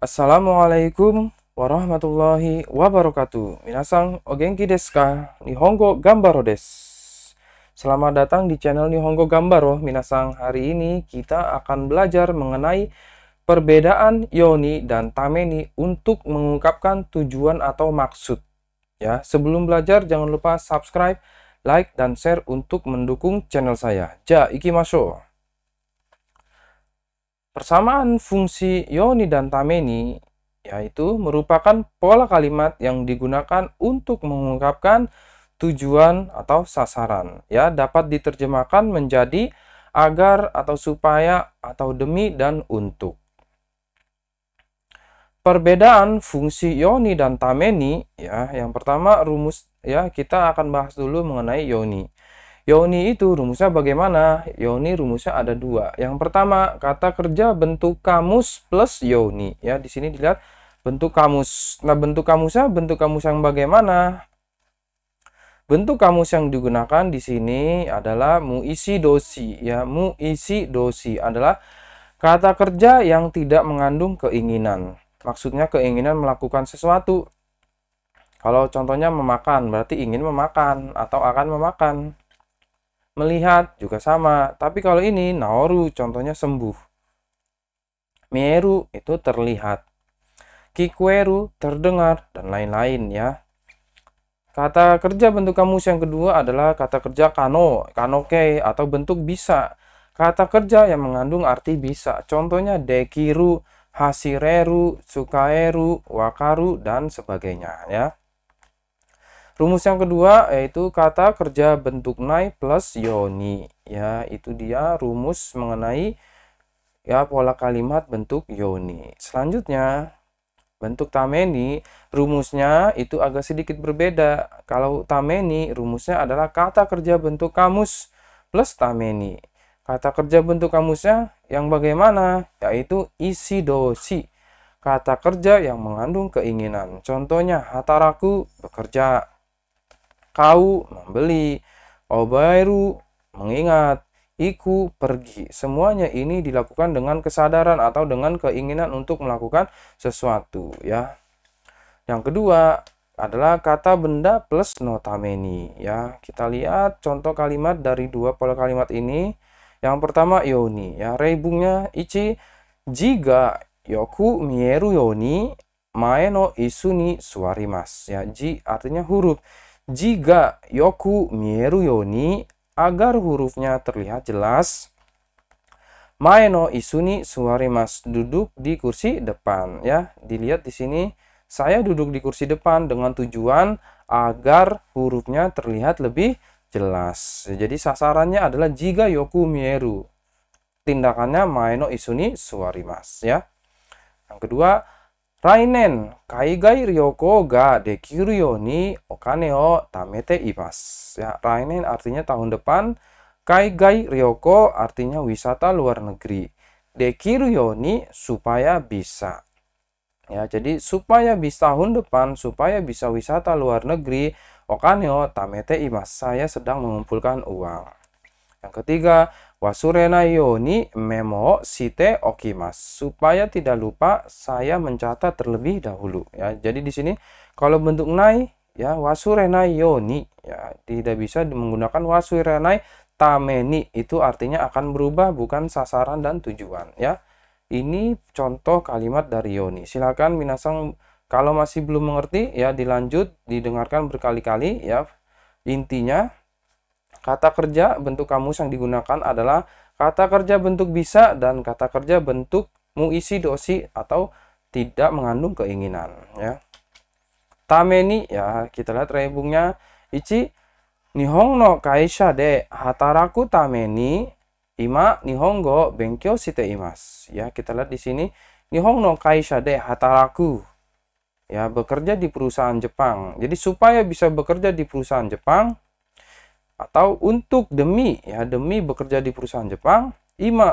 Assalamualaikum warahmatullahi wabarakatuh. Minasang ogenki desu ka? Nihongo Gambaro desu. Selamat datang di channel Nihongo Gambaro. Minasang, hari ini kita akan belajar mengenai perbedaan yoni dan tameni untuk mengungkapkan tujuan atau maksud. Ya, sebelum belajar jangan lupa subscribe, like dan share untuk mendukung channel saya. Ja, ikimashou. Persamaan fungsi Yoni dan Tameni yaitu merupakan pola kalimat yang digunakan untuk mengungkapkan tujuan atau sasaran. Ya, dapat diterjemahkan menjadi agar atau supaya atau demi dan untuk. Perbedaan fungsi Yoni dan Tameni ya, yang pertama rumus ya kita akan bahas dulu mengenai Yoni. Yoni itu rumusnya bagaimana? Yoni rumusnya ada dua. Yang pertama, kata kerja bentuk kamus plus Yoni. Ya, di sini dilihat bentuk kamus. Nah, bentuk kamusnya bentuk kamus yang bagaimana? Bentuk kamus yang digunakan di sini adalah mu isi dosi. Ya, mu isi dosi adalah kata kerja yang tidak mengandung keinginan. Maksudnya keinginan melakukan sesuatu. Kalau contohnya memakan, berarti ingin memakan atau akan memakan melihat juga sama. Tapi kalau ini naoru contohnya sembuh. Meru itu terlihat. Kikueru terdengar dan lain-lain ya. Kata kerja bentuk kamus yang kedua adalah kata kerja kano, kanoke atau bentuk bisa. Kata kerja yang mengandung arti bisa. Contohnya dekiru, hasireru, sukaeru, wakaru dan sebagainya ya. Rumus yang kedua yaitu kata kerja bentuk nai plus yoni. Ya, itu dia rumus mengenai ya pola kalimat bentuk yoni. Selanjutnya, bentuk tameni rumusnya itu agak sedikit berbeda. Kalau tameni rumusnya adalah kata kerja bentuk kamus plus tameni. Kata kerja bentuk kamusnya yang bagaimana? Yaitu isi dosi kata kerja yang mengandung keinginan. Contohnya, hataraku bekerja kau membeli, obairu mengingat, iku pergi. Semuanya ini dilakukan dengan kesadaran atau dengan keinginan untuk melakukan sesuatu ya. Yang kedua adalah kata benda plus notameni ya. Kita lihat contoh kalimat dari dua pola kalimat ini. Yang pertama yoni ya, rebungnya ichi jika yoku mieru yoni maeno isuni suari mas suarimas ya. Ji artinya huruf. Jika yoku mieru yoni agar hurufnya terlihat jelas. Mae no isuni suwarimas duduk di kursi depan ya. Dilihat di sini saya duduk di kursi depan dengan tujuan agar hurufnya terlihat lebih jelas. Jadi sasarannya adalah jika yoku mieru. Tindakannya mae no isuni suwarimas ya. Yang kedua ryoko ga dekiru tamete kaigai ibas. ya Rainen artinya tahun depan. Kaigai Ryoko artinya wisata luar negeri. Dekiru yoni supaya bisa. Ya, jadi supaya bisa tahun depan, supaya bisa wisata luar negeri, Okane o tamete ibas. Saya sedang mengumpulkan uang. Yang ketiga, Wasurena yoni memo site okimas supaya tidak lupa saya mencatat terlebih dahulu ya. Jadi di sini kalau bentuk nai ya wasurena yoni ya tidak bisa menggunakan wasurenai tameni itu artinya akan berubah bukan sasaran dan tujuan ya. Ini contoh kalimat dari yoni. Silakan minasang kalau masih belum mengerti ya dilanjut didengarkan berkali-kali ya. Intinya Kata kerja bentuk kamus yang digunakan adalah kata kerja bentuk bisa dan kata kerja bentuk muisi dosi atau tidak mengandung keinginan ya. Tameni ya kita lihat rebungnya ichi nihong no kaisha de hataraku tameni ima nihongo benkyo shite imas. ya kita lihat di sini nihong no kaisha de hataraku ya bekerja di perusahaan Jepang. Jadi supaya bisa bekerja di perusahaan Jepang atau untuk demi ya demi bekerja di perusahaan Jepang ima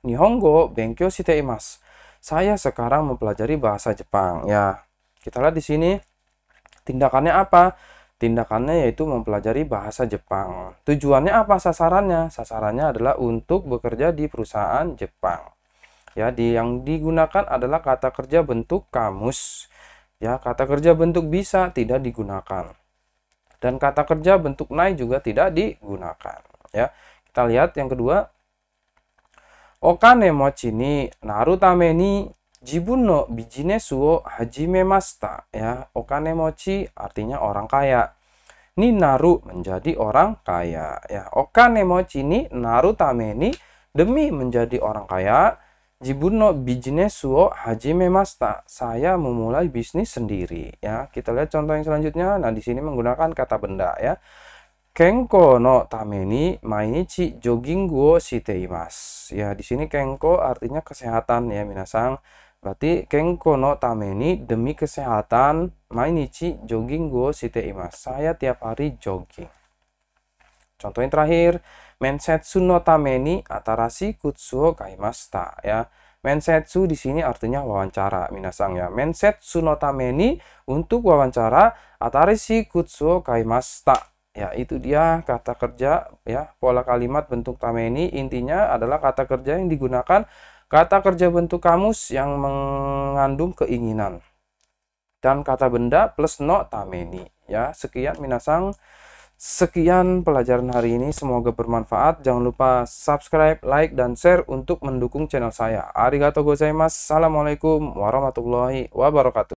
nihongo benkyo imas saya sekarang mempelajari bahasa Jepang ya kita lihat di sini tindakannya apa tindakannya yaitu mempelajari bahasa Jepang tujuannya apa sasarannya sasarannya adalah untuk bekerja di perusahaan Jepang ya di yang digunakan adalah kata kerja bentuk kamus ya kata kerja bentuk bisa tidak digunakan dan kata kerja bentuk nai juga tidak digunakan ya kita lihat yang kedua okane mochi ni naru tame ni jibun no bijinesu wo hajime masta ya okane mochi artinya orang kaya ni naru menjadi orang kaya ya okane mochi ni naru tame ni demi menjadi orang kaya Jibunno bisnis suo hajime masta. Saya memulai bisnis sendiri ya. Kita lihat contoh yang selanjutnya. Nah, di sini menggunakan kata benda ya. kengko no tameni mainichi jogging guo imas Ya, di sini kengko artinya kesehatan ya, minasang. Berarti kengko no tameni demi kesehatan mainichi jogging guo imas Saya tiap hari jogging. Contoh yang terakhir, Mensetsu no tameni atarashi kutsu kaimasta ya. Mensetsu di sini artinya wawancara minasang ya. Mensetsu no tameni untuk wawancara atarashi kutsu kaimasta. Ya, itu dia kata kerja ya, pola kalimat bentuk tameni intinya adalah kata kerja yang digunakan kata kerja bentuk kamus yang mengandung keinginan dan kata benda plus no tameni ya. Sekian minasang Sekian pelajaran hari ini, semoga bermanfaat. Jangan lupa subscribe, like, dan share untuk mendukung channel saya. Arigato gozaimasu. Assalamualaikum warahmatullahi wabarakatuh.